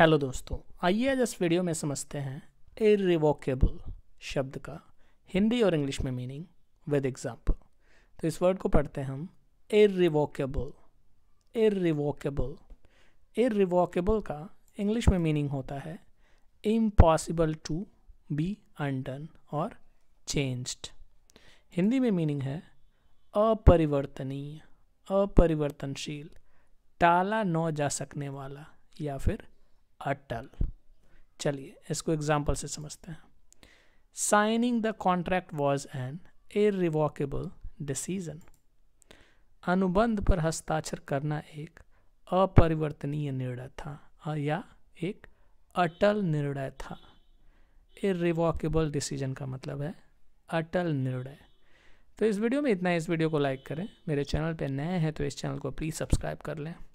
hello दोस्तों आइए आज इस वीडियो में समझते हैं इरिवोकेबल शब्द का हिंदी और इंग्लिश में मीनिंग विद एग्जाम्पल तो इस वर्ड को पढ़ते हैं हम इरिवोकेबल इरिवोकेबल इरिवोकेबल का इंग्लिश में मीनिंग होता है इम्पॉसिबल टू बी अनडन और चेंज्ड हिंदी में मीनिंग है अपरिवर्तनीय अपरिवर्तनशील टाला न जा सकने वाला या फिर अटल चलिए इसको एग्जाम्पल से समझते हैं signing the contract was an irrevocable decision अनुबंध पर हस्ताक्षर करना एक अपरिवर्तनीय निर्णय था या एक अटल निर्णय था इरिवॉकेबल डिसीजन का मतलब है अटल निर्णय तो इस वीडियो में इतना इस वीडियो को लाइक करें मेरे चैनल पर नए हैं तो इस चैनल को प्लीज़ सब्सक्राइब कर लें